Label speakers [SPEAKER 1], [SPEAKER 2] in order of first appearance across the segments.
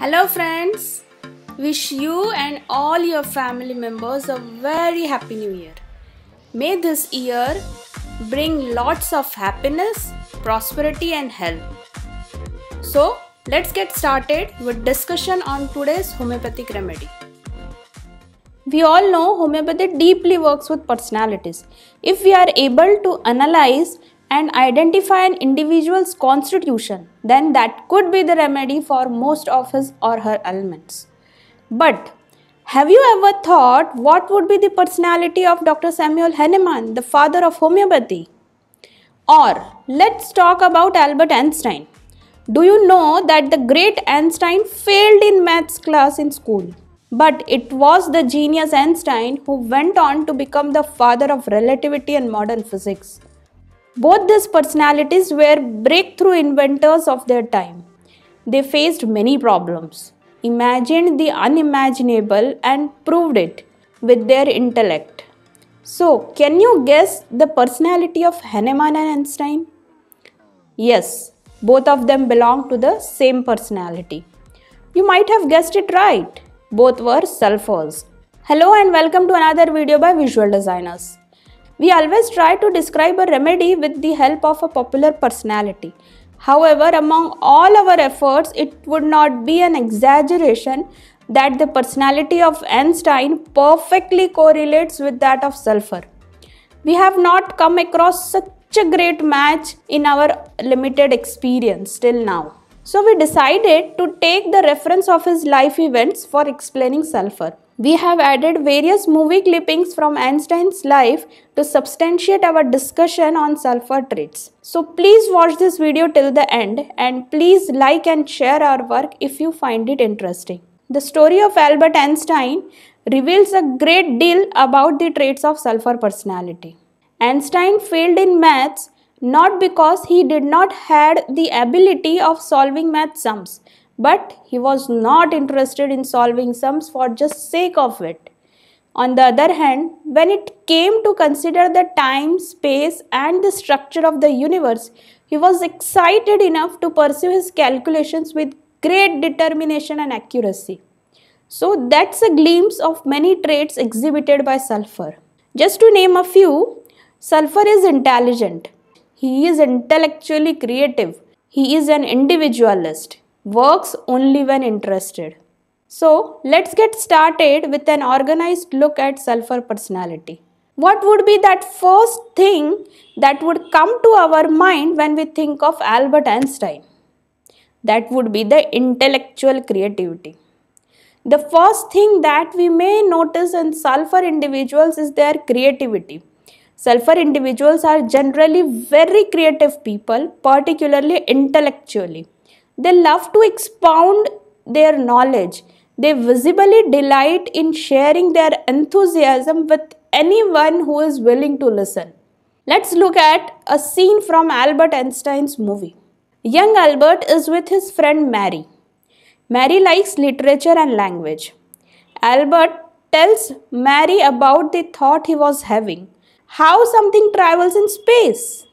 [SPEAKER 1] Hello friends, wish you and all your family members a very happy new year. May this year bring lots of happiness, prosperity and health. So let's get started with discussion on today's homeopathic remedy. We all know homeopathy deeply works with personalities. If we are able to analyze and identify an individual's constitution, then that could be the remedy for most of his or her ailments. But have you ever thought what would be the personality of Dr. Samuel Hahnemann, the father of homeopathy? Or let's talk about Albert Einstein. Do you know that the great Einstein failed in maths class in school? But it was the genius Einstein who went on to become the father of relativity and modern physics. Both these personalities were breakthrough inventors of their time. They faced many problems, imagined the unimaginable, and proved it with their intellect. So, can you guess the personality of Hahnemann and Einstein? Yes, both of them belong to the same personality. You might have guessed it right. Both were selfers. Hello and welcome to another video by Visual Designers. We always try to describe a remedy with the help of a popular personality. However, among all our efforts, it would not be an exaggeration that the personality of Einstein perfectly correlates with that of Sulfur. We have not come across such a great match in our limited experience till now. So, we decided to take the reference of his life events for explaining Sulfur. We have added various movie clippings from Einstein's life to substantiate our discussion on sulfur traits. So please watch this video till the end and please like and share our work if you find it interesting. The story of Albert Einstein reveals a great deal about the traits of sulfur personality. Einstein failed in maths not because he did not had the ability of solving math sums but he was not interested in solving sums for just sake of it. On the other hand, when it came to consider the time, space and the structure of the universe, he was excited enough to pursue his calculations with great determination and accuracy. So that's a glimpse of many traits exhibited by Sulphur. Just to name a few, Sulphur is intelligent. He is intellectually creative. He is an individualist works only when interested. So let's get started with an organized look at sulfur personality. What would be that first thing that would come to our mind when we think of Albert Einstein? That would be the intellectual creativity. The first thing that we may notice in sulfur individuals is their creativity. Sulfur individuals are generally very creative people, particularly intellectually they love to expound their knowledge. They visibly delight in sharing their enthusiasm with anyone who is willing to listen. Let's look at a scene from Albert Einstein's movie. Young Albert is with his friend Mary. Mary likes literature and language. Albert tells Mary about the thought he was having how something travels in space.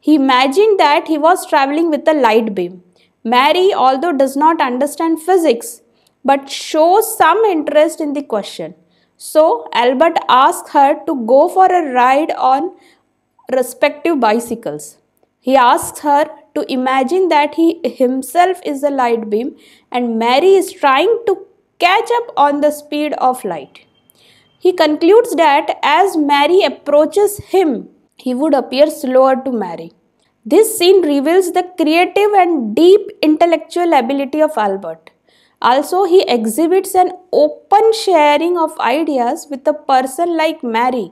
[SPEAKER 1] He imagined that he was traveling with a light beam. Mary, although does not understand physics, but shows some interest in the question. So Albert asks her to go for a ride on respective bicycles. He asks her to imagine that he himself is a light beam and Mary is trying to catch up on the speed of light. He concludes that as Mary approaches him, he would appear slower to Mary. This scene reveals the creative and deep intellectual ability of Albert. Also, he exhibits an open sharing of ideas with a person like Mary,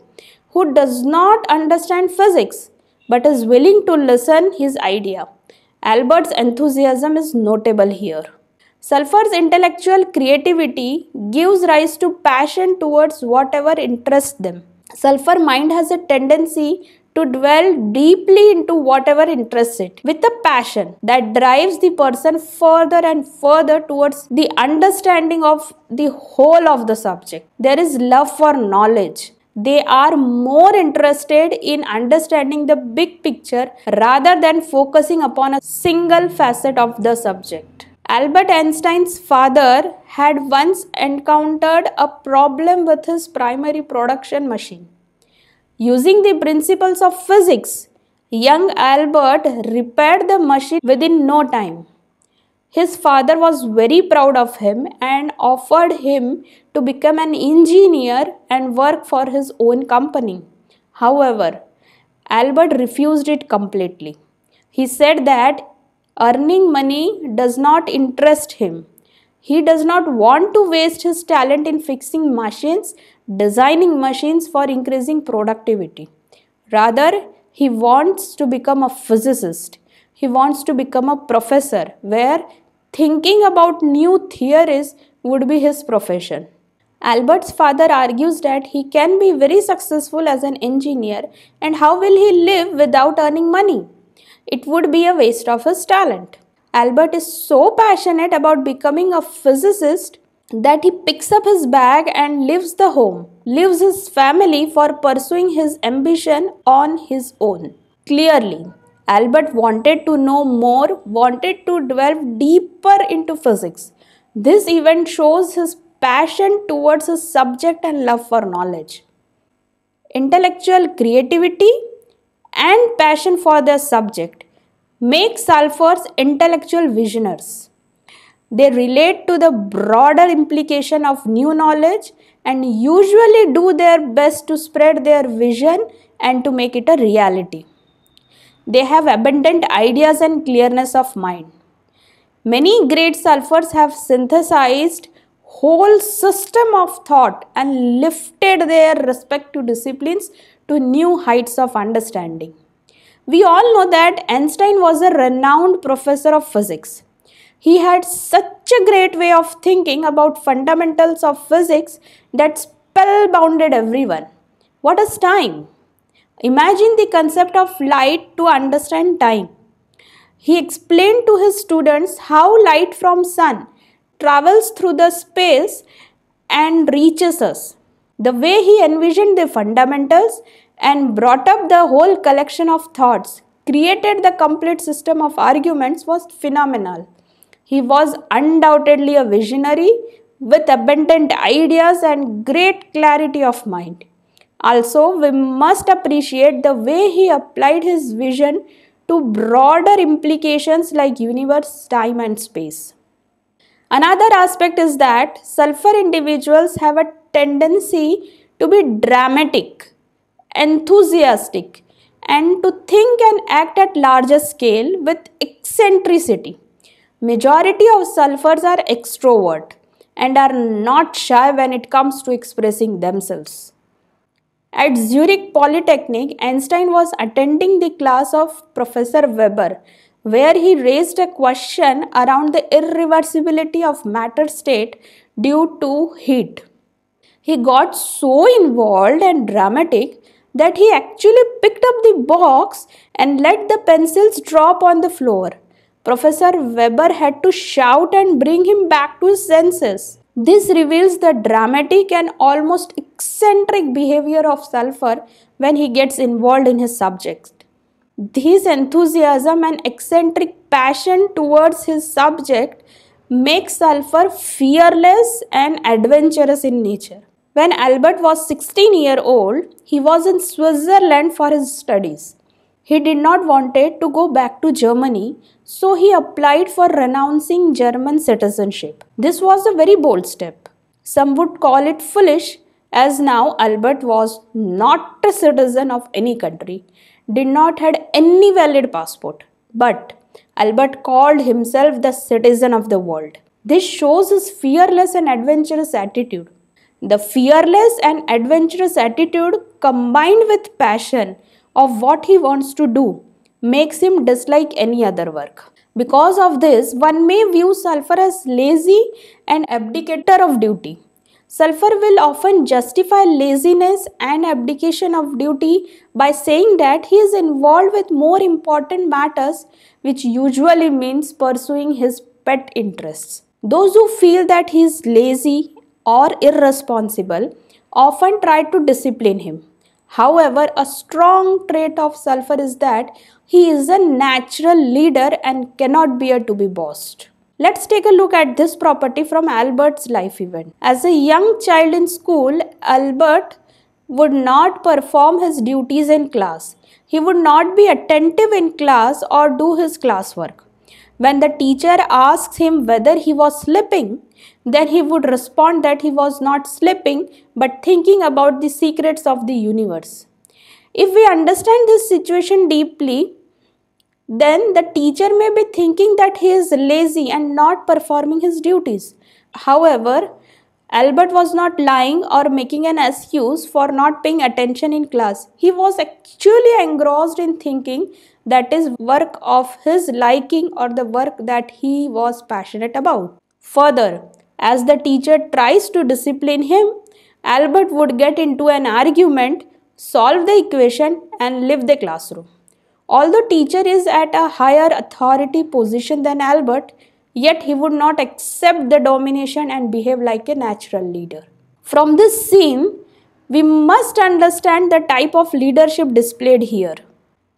[SPEAKER 1] who does not understand physics but is willing to listen his idea. Albert's enthusiasm is notable here. Sulphur's intellectual creativity gives rise to passion towards whatever interests them. Sulfur mind has a tendency to dwell deeply into whatever interests it with a passion that drives the person further and further towards the understanding of the whole of the subject. There is love for knowledge they are more interested in understanding the big picture rather than focusing upon a single facet of the subject. Albert Einstein's father had once encountered a problem with his primary production machine. Using the principles of physics, young Albert repaired the machine within no time. His father was very proud of him and offered him to become an engineer and work for his own company. However, Albert refused it completely. He said that earning money does not interest him. He does not want to waste his talent in fixing machines designing machines for increasing productivity. Rather, he wants to become a physicist. He wants to become a professor where thinking about new theories would be his profession. Albert's father argues that he can be very successful as an engineer and how will he live without earning money? It would be a waste of his talent. Albert is so passionate about becoming a physicist that he picks up his bag and leaves the home, leaves his family for pursuing his ambition on his own. Clearly, Albert wanted to know more, wanted to delve deeper into physics. This event shows his passion towards his subject and love for knowledge. Intellectual creativity and passion for their subject make sulfurs intellectual visionaries. They relate to the broader implication of new knowledge and usually do their best to spread their vision and to make it a reality. They have abundant ideas and clearness of mind. Many great sulphurs have synthesized whole system of thought and lifted their respective disciplines to new heights of understanding. We all know that Einstein was a renowned professor of physics. He had such a great way of thinking about fundamentals of physics that spellbounded everyone. What is time? Imagine the concept of light to understand time. He explained to his students how light from sun travels through the space and reaches us. The way he envisioned the fundamentals and brought up the whole collection of thoughts, created the complete system of arguments was phenomenal. He was undoubtedly a visionary with abundant ideas and great clarity of mind. Also, we must appreciate the way he applied his vision to broader implications like universe, time, and space. Another aspect is that sulfur individuals have a tendency to be dramatic, enthusiastic, and to think and act at larger scale with eccentricity. Majority of sulfurs are extrovert and are not shy when it comes to expressing themselves. At Zurich Polytechnic, Einstein was attending the class of Professor Weber, where he raised a question around the irreversibility of matter state due to heat. He got so involved and dramatic that he actually picked up the box and let the pencils drop on the floor. Professor Weber had to shout and bring him back to his senses. This reveals the dramatic and almost eccentric behavior of Sulphur when he gets involved in his subjects. His enthusiasm and eccentric passion towards his subject make Sulphur fearless and adventurous in nature. When Albert was 16 years old, he was in Switzerland for his studies. He did not wanted to go back to Germany, so he applied for renouncing German citizenship. This was a very bold step. Some would call it foolish as now Albert was not a citizen of any country, did not had any valid passport. But Albert called himself the citizen of the world. This shows his fearless and adventurous attitude. The fearless and adventurous attitude combined with passion of what he wants to do makes him dislike any other work. Because of this, one may view sulfur as lazy and abdicator of duty. Sulfur will often justify laziness and abdication of duty by saying that he is involved with more important matters, which usually means pursuing his pet interests. Those who feel that he is lazy or irresponsible often try to discipline him. However, a strong trait of Sulphur is that he is a natural leader and cannot bear to be bossed. Let's take a look at this property from Albert's life event. As a young child in school, Albert would not perform his duties in class. He would not be attentive in class or do his classwork. When the teacher asks him whether he was sleeping, then he would respond that he was not sleeping but thinking about the secrets of the universe. If we understand this situation deeply, then the teacher may be thinking that he is lazy and not performing his duties. However, Albert was not lying or making an excuse for not paying attention in class. He was actually engrossed in thinking that is work of his liking or the work that he was passionate about. Further, as the teacher tries to discipline him, Albert would get into an argument, solve the equation, and leave the classroom. Although teacher is at a higher authority position than Albert, yet he would not accept the domination and behave like a natural leader. From this scene, we must understand the type of leadership displayed here.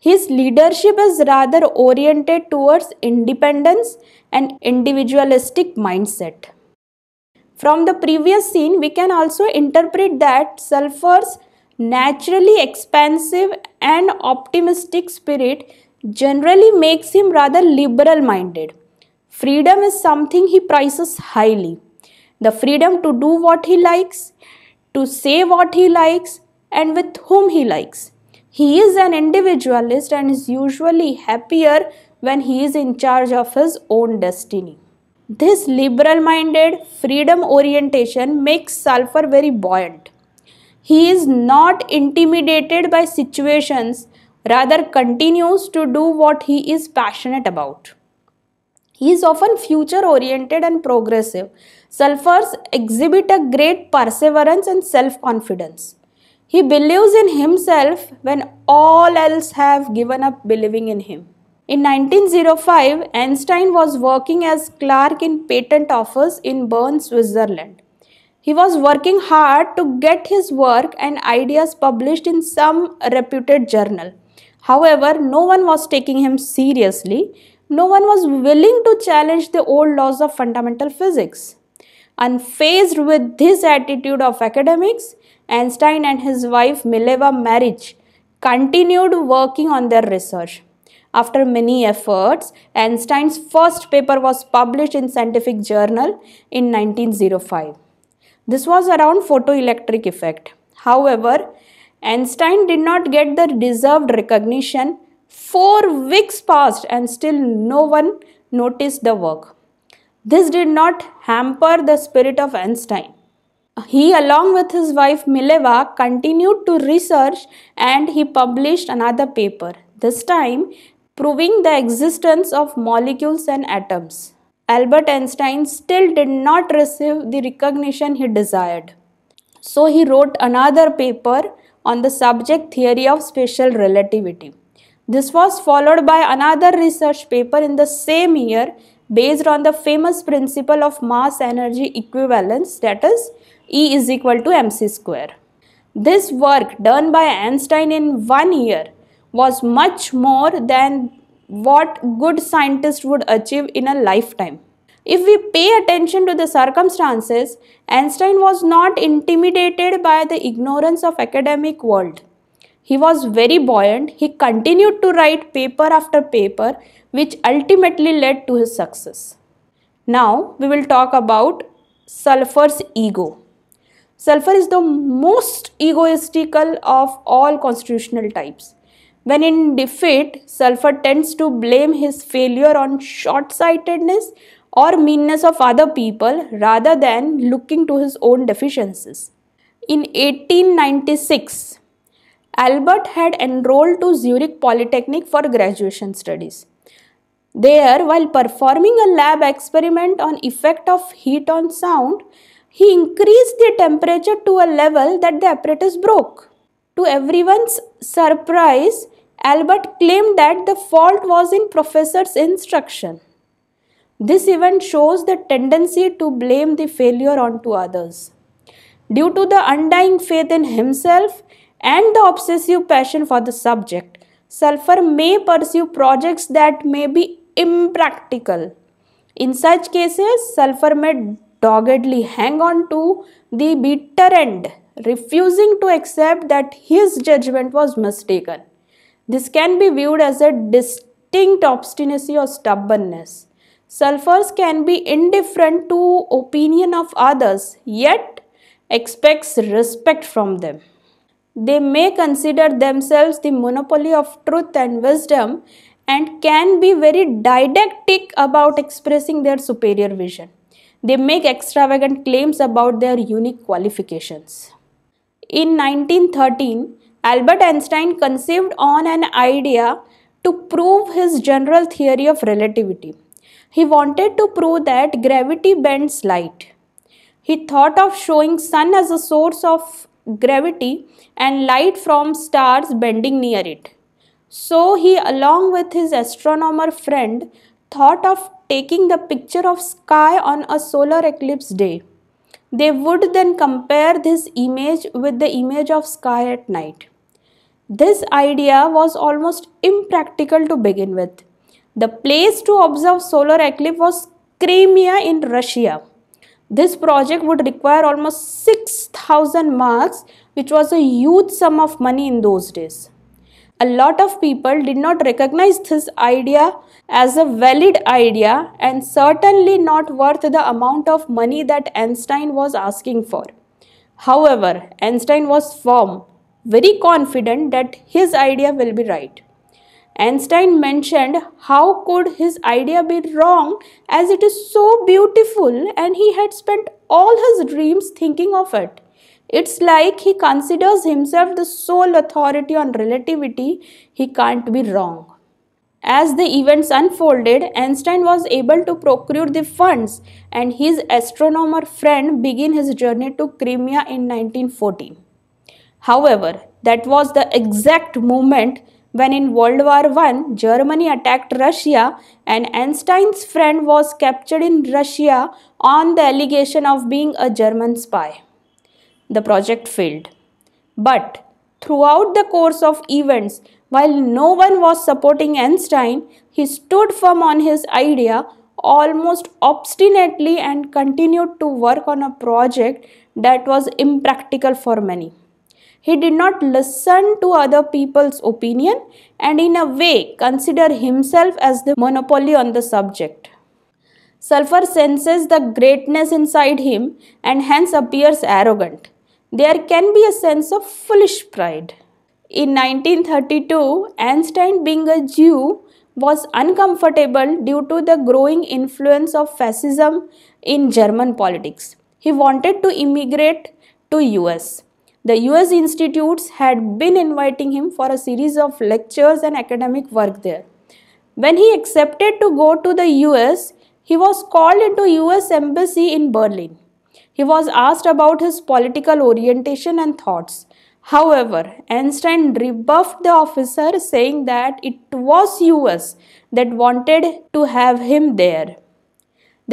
[SPEAKER 1] His leadership is rather oriented towards independence and individualistic mindset. From the previous scene, we can also interpret that sulfur's naturally expansive and optimistic spirit generally makes him rather liberal minded. Freedom is something he prizes highly. The freedom to do what he likes, to say what he likes, and with whom he likes. He is an individualist and is usually happier when he is in charge of his own destiny. This liberal minded freedom orientation makes Sulphur very buoyant. He is not intimidated by situations, rather, continues to do what he is passionate about. He is often future oriented and progressive. Sulphurs exhibit a great perseverance and self confidence. He believes in himself when all else have given up believing in him. In 1905, Einstein was working as clerk in patent office in Bern, Switzerland. He was working hard to get his work and ideas published in some reputed journal. However, no one was taking him seriously. No one was willing to challenge the old laws of fundamental physics. Unfazed with this attitude of academics, Einstein and his wife Mileva Marriage continued working on their research. After many efforts, Einstein's first paper was published in Scientific Journal in 1905. This was around photoelectric effect. However, Einstein did not get the deserved recognition. Four weeks passed and still no one noticed the work. This did not hamper the spirit of Einstein. He, along with his wife Mileva, continued to research and he published another paper. This time, proving the existence of molecules and atoms. Albert Einstein still did not receive the recognition he desired. So he wrote another paper on the subject theory of special relativity. This was followed by another research paper in the same year based on the famous principle of mass energy equivalence that is E is equal to mc square. This work done by Einstein in one year was much more than what good scientists would achieve in a lifetime. If we pay attention to the circumstances, Einstein was not intimidated by the ignorance of academic world. He was very buoyant. He continued to write paper after paper which ultimately led to his success. Now we will talk about Sulfur's ego. Sulfur is the most egoistical of all constitutional types. When in defeat, Sulphur tends to blame his failure on short sightedness or meanness of other people rather than looking to his own deficiencies. In 1896, Albert had enrolled to Zurich Polytechnic for graduation studies. There, while performing a lab experiment on effect of heat on sound, he increased the temperature to a level that the apparatus broke. To everyone's surprise, Albert claimed that the fault was in professor's instruction. This event shows the tendency to blame the failure onto others. Due to the undying faith in himself and the obsessive passion for the subject, Sulphur may pursue projects that may be impractical. In such cases, Sulphur may doggedly hang on to the bitter end, refusing to accept that his judgment was mistaken. This can be viewed as a distinct obstinacy or stubbornness. Sulfurs can be indifferent to opinion of others, yet expects respect from them. They may consider themselves the monopoly of truth and wisdom and can be very didactic about expressing their superior vision. They make extravagant claims about their unique qualifications. In 1913, Albert Einstein conceived on an idea to prove his general theory of relativity. He wanted to prove that gravity bends light. He thought of showing sun as a source of gravity and light from stars bending near it. So he along with his astronomer friend thought of taking the picture of sky on a solar eclipse day. They would then compare this image with the image of sky at night. This idea was almost impractical to begin with. The place to observe solar eclipse was Crimea in Russia. This project would require almost 6000 marks which was a huge sum of money in those days. A lot of people did not recognize this idea as a valid idea and certainly not worth the amount of money that Einstein was asking for. However, Einstein was firm very confident that his idea will be right. Einstein mentioned how could his idea be wrong as it is so beautiful and he had spent all his dreams thinking of it. It's like he considers himself the sole authority on relativity, he can't be wrong. As the events unfolded, Einstein was able to procure the funds and his astronomer friend began his journey to Crimea in 1914. However, that was the exact moment when in World War I Germany attacked Russia and Einstein's friend was captured in Russia on the allegation of being a German spy. The project failed. But throughout the course of events, while no one was supporting Einstein, he stood firm on his idea almost obstinately and continued to work on a project that was impractical for many. He did not listen to other people's opinion and, in a way, consider himself as the monopoly on the subject. Sulfur senses the greatness inside him and hence appears arrogant. There can be a sense of foolish pride. In 1932, Einstein, being a Jew, was uncomfortable due to the growing influence of fascism in German politics. He wanted to immigrate to US. The US institutes had been inviting him for a series of lectures and academic work there. When he accepted to go to the US, he was called into US embassy in Berlin. He was asked about his political orientation and thoughts. However, Einstein rebuffed the officer saying that it was US that wanted to have him there.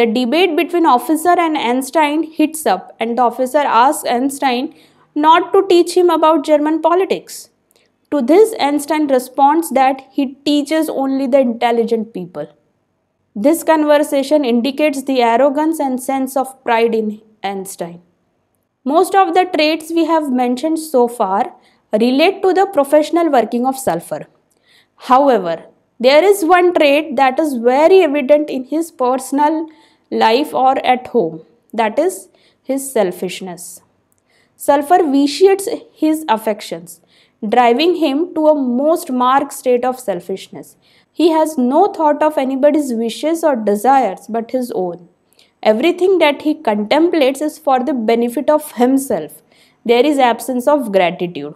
[SPEAKER 1] The debate between officer and Einstein heats up and the officer asks Einstein not to teach him about German politics. To this, Einstein responds that he teaches only the intelligent people. This conversation indicates the arrogance and sense of pride in Einstein. Most of the traits we have mentioned so far relate to the professional working of sulfur. However, there is one trait that is very evident in his personal life or at home, that is his selfishness. Sulfur vitiates his affections, driving him to a most marked state of selfishness. He has no thought of anybody's wishes or desires but his own. Everything that he contemplates is for the benefit of himself. There is absence of gratitude.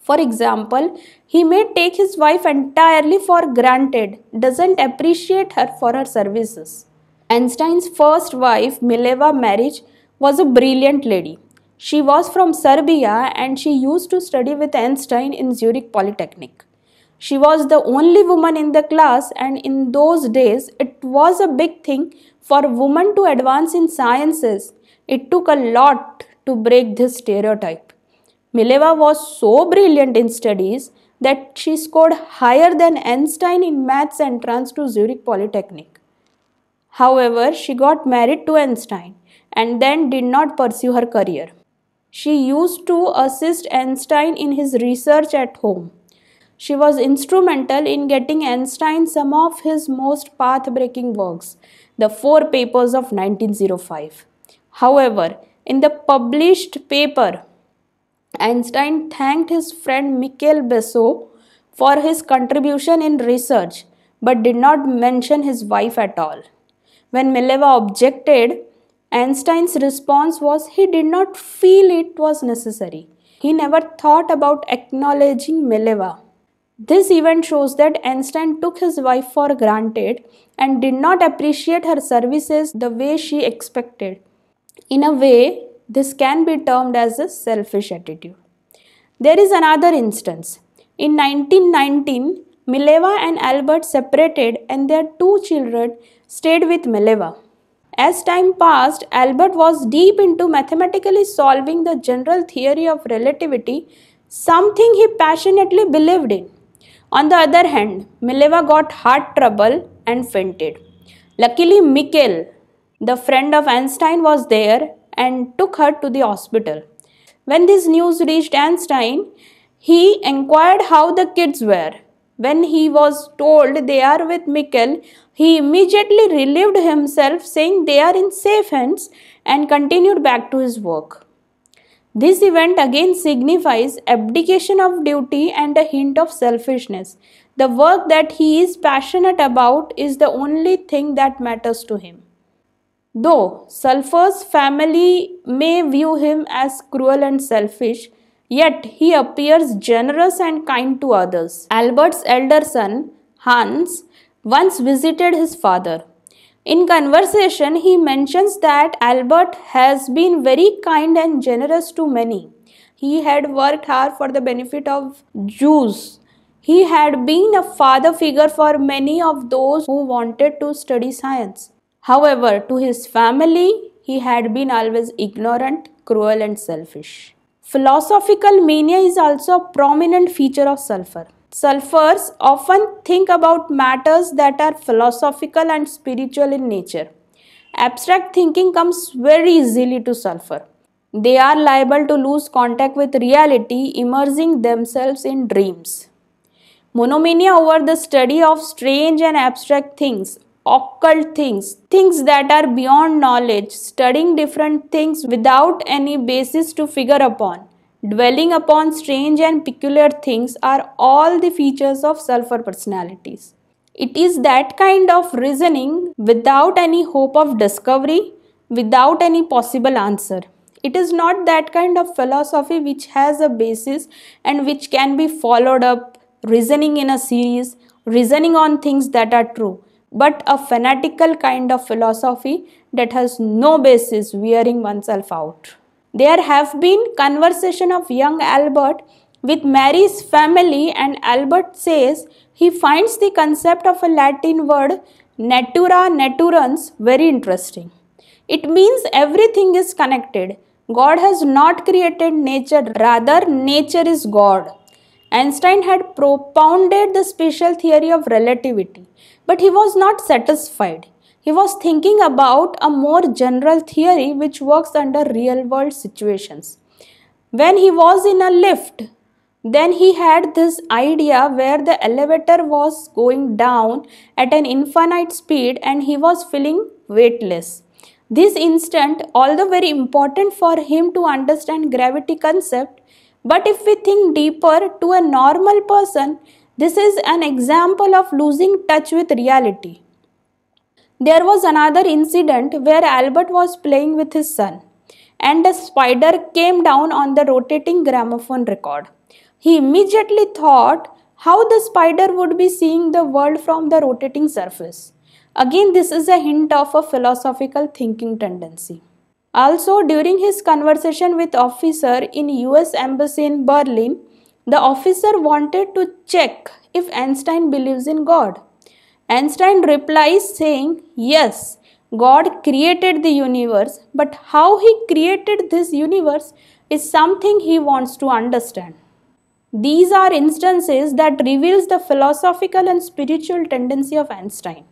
[SPEAKER 1] For example, he may take his wife entirely for granted, doesn't appreciate her for her services. Einstein's first wife, Mileva Marriage, was a brilliant lady. She was from Serbia and she used to study with Einstein in Zurich Polytechnic. She was the only woman in the class, and in those days, it was a big thing for women to advance in sciences. It took a lot to break this stereotype. Mileva was so brilliant in studies that she scored higher than Einstein in maths entrance to Zurich Polytechnic. However, she got married to Einstein and then did not pursue her career. She used to assist Einstein in his research at home. She was instrumental in getting Einstein some of his most path breaking works, the four papers of 1905. However, in the published paper, Einstein thanked his friend Michel Bessot for his contribution in research but did not mention his wife at all. When Mileva objected, Einstein's response was he did not feel it was necessary. He never thought about acknowledging Mileva. This event shows that Einstein took his wife for granted and did not appreciate her services the way she expected. In a way, this can be termed as a selfish attitude. There is another instance. In 1919, Mileva and Albert separated and their two children stayed with Mileva. As time passed, Albert was deep into mathematically solving the general theory of relativity, something he passionately believed in. On the other hand, Mileva got heart trouble and fainted. Luckily, Mikkel, the friend of Einstein, was there and took her to the hospital. When this news reached Einstein, he inquired how the kids were. When he was told they are with Mikkel, he immediately relieved himself, saying they are in safe hands, and continued back to his work. This event again signifies abdication of duty and a hint of selfishness. The work that he is passionate about is the only thing that matters to him. Though Sulphur's family may view him as cruel and selfish, Yet he appears generous and kind to others. Albert's elder son, Hans, once visited his father. In conversation, he mentions that Albert has been very kind and generous to many. He had worked hard for the benefit of Jews. He had been a father figure for many of those who wanted to study science. However, to his family, he had been always ignorant, cruel, and selfish. Philosophical mania is also a prominent feature of sulfur. Sulfurs often think about matters that are philosophical and spiritual in nature. Abstract thinking comes very easily to sulfur. They are liable to lose contact with reality, immersing themselves in dreams. Monomania over the study of strange and abstract things occult things, things that are beyond knowledge, studying different things without any basis to figure upon. Dwelling upon strange and peculiar things are all the features of sulfur personalities. It is that kind of reasoning without any hope of discovery, without any possible answer. It is not that kind of philosophy which has a basis and which can be followed up, reasoning in a series, reasoning on things that are true but a fanatical kind of philosophy that has no basis wearing oneself out. There have been conversation of young Albert with Mary's family and Albert says he finds the concept of a Latin word natura naturans very interesting. It means everything is connected. God has not created nature, rather nature is God. Einstein had propounded the special theory of relativity. But he was not satisfied. He was thinking about a more general theory which works under real world situations. When he was in a lift, then he had this idea where the elevator was going down at an infinite speed and he was feeling weightless. This instant, although very important for him to understand gravity concept, but if we think deeper to a normal person, this is an example of losing touch with reality. There was another incident where Albert was playing with his son and a spider came down on the rotating gramophone record. He immediately thought how the spider would be seeing the world from the rotating surface. Again, this is a hint of a philosophical thinking tendency. Also, during his conversation with officer in US embassy in Berlin, the officer wanted to check if Einstein believes in God. Einstein replies saying, Yes, God created the universe, but how he created this universe is something he wants to understand. These are instances that reveals the philosophical and spiritual tendency of Einstein.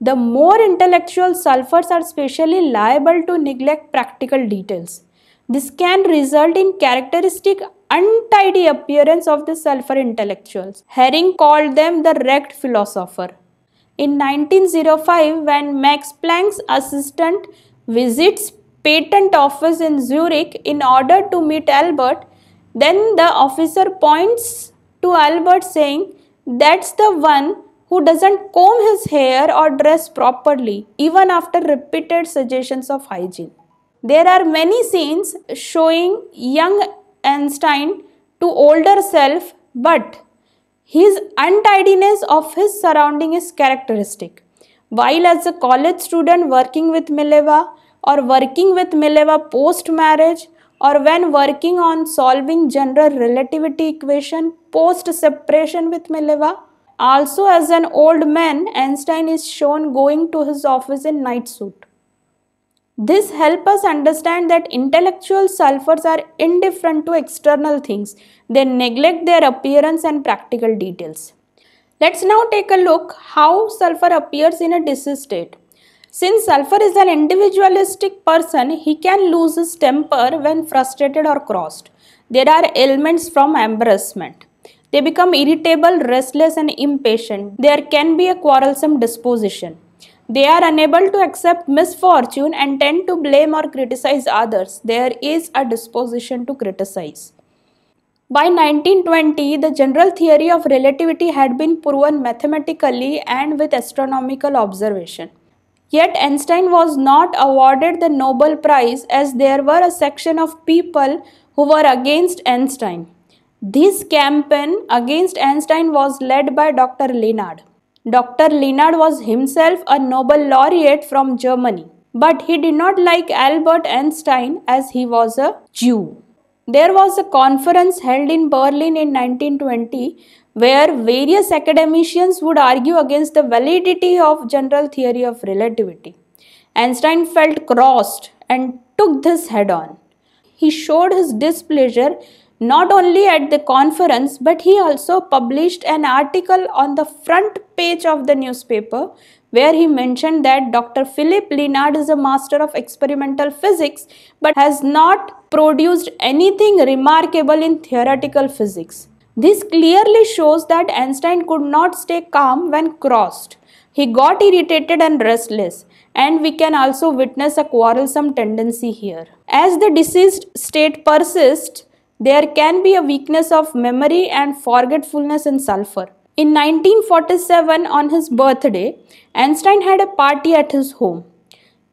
[SPEAKER 1] The more intellectual sulfurs are specially liable to neglect practical details. This can result in characteristic untidy appearance of the sulfur intellectuals. Herring called them the wrecked philosopher. In 1905, when Max Planck's assistant visits patent office in Zurich in order to meet Albert, then the officer points to Albert saying, that's the one who doesn't comb his hair or dress properly even after repeated suggestions of hygiene. There are many scenes showing young Einstein to older self but his untidiness of his surrounding is characteristic. While as a college student working with Mileva or working with Mileva post-marriage or when working on solving general relativity equation post-separation with Mileva, also as an old man, Einstein is shown going to his office in night suit. This help us understand that intellectual sulfurs are indifferent to external things. They neglect their appearance and practical details. Let's now take a look how sulfur appears in a diseased state. Since sulfur is an individualistic person, he can lose his temper when frustrated or crossed. There are ailments from embarrassment. They become irritable, restless and impatient. There can be a quarrelsome disposition. They are unable to accept misfortune and tend to blame or criticize others. There is a disposition to criticize. By 1920, the general theory of relativity had been proven mathematically and with astronomical observation. Yet Einstein was not awarded the Nobel Prize as there were a section of people who were against Einstein. This campaign against Einstein was led by Dr. Leonard. Dr. Linard was himself a Nobel laureate from Germany, but he did not like Albert Einstein as he was a Jew. There was a conference held in Berlin in 1920 where various academicians would argue against the validity of general theory of relativity. Einstein felt crossed and took this head on. He showed his displeasure not only at the conference, but he also published an article on the front page of the newspaper where he mentioned that Dr. Philip Linard is a master of experimental physics but has not produced anything remarkable in theoretical physics. This clearly shows that Einstein could not stay calm when crossed. He got irritated and restless, and we can also witness a quarrelsome tendency here. As the deceased state persists, there can be a weakness of memory and forgetfulness in sulfur. In 1947, on his birthday, Einstein had a party at his home.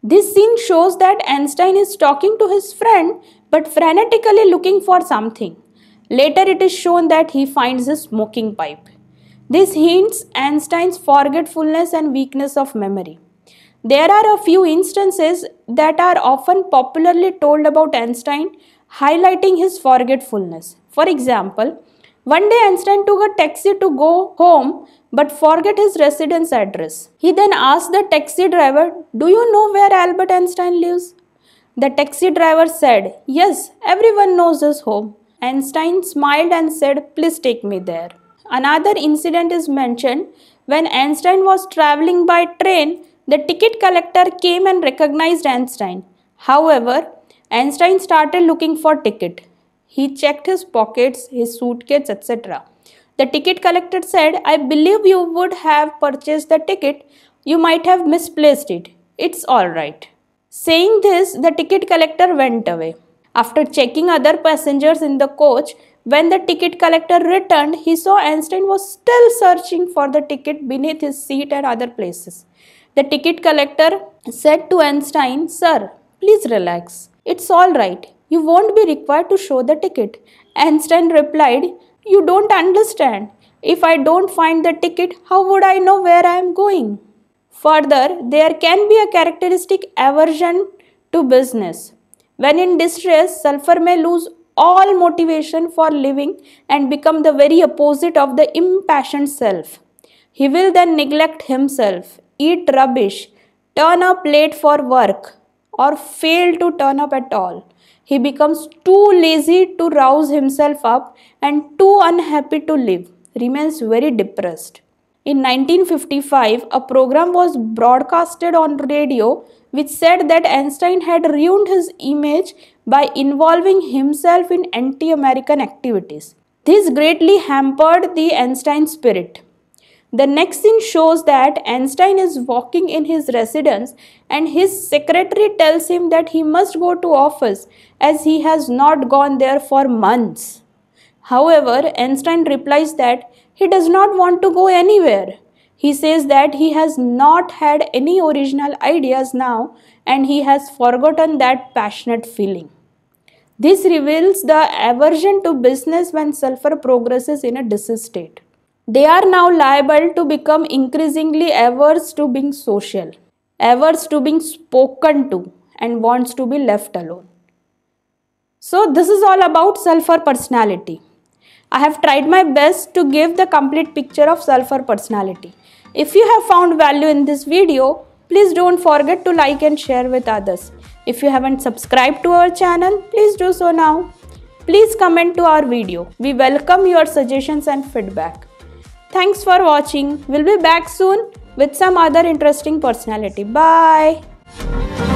[SPEAKER 1] This scene shows that Einstein is talking to his friend but frenetically looking for something. Later, it is shown that he finds a smoking pipe. This hints Einstein's forgetfulness and weakness of memory. There are a few instances that are often popularly told about Einstein highlighting his forgetfulness. For example, one day Einstein took a taxi to go home but forget his residence address. He then asked the taxi driver, Do you know where Albert Einstein lives? The taxi driver said, Yes, everyone knows his home. Einstein smiled and said, Please take me there. Another incident is mentioned when Einstein was traveling by train, the ticket collector came and recognized Einstein. However, Einstein started looking for ticket. He checked his pockets, his suitcase, etc. The ticket collector said, I believe you would have purchased the ticket. You might have misplaced it. It's alright. Saying this, the ticket collector went away. After checking other passengers in the coach, when the ticket collector returned, he saw Einstein was still searching for the ticket beneath his seat and other places. The ticket collector said to Einstein, Sir, please relax. It's all right. You won't be required to show the ticket. Einstein replied, You don't understand. If I don't find the ticket, how would I know where I am going? Further, there can be a characteristic aversion to business. When in distress, sulfur may lose all motivation for living and become the very opposite of the impassioned self. He will then neglect himself, eat rubbish, turn up late for work, or fail to turn up at all. He becomes too lazy to rouse himself up and too unhappy to live, remains very depressed. In 1955, a program was broadcasted on radio which said that Einstein had ruined his image by involving himself in anti American activities. This greatly hampered the Einstein spirit. The next scene shows that Einstein is walking in his residence and his secretary tells him that he must go to office as he has not gone there for months. However, Einstein replies that he does not want to go anywhere. He says that he has not had any original ideas now and he has forgotten that passionate feeling. This reveals the aversion to business when sulfur progresses in a disease state. They are now liable to become increasingly averse to being social, averse to being spoken to, and wants to be left alone. So, this is all about sulfur personality. I have tried my best to give the complete picture of sulfur personality. If you have found value in this video, please don't forget to like and share with others. If you haven't subscribed to our channel, please do so now. Please comment to our video. We welcome your suggestions and feedback. Thanks for watching. We'll be back soon with some other interesting personality. Bye.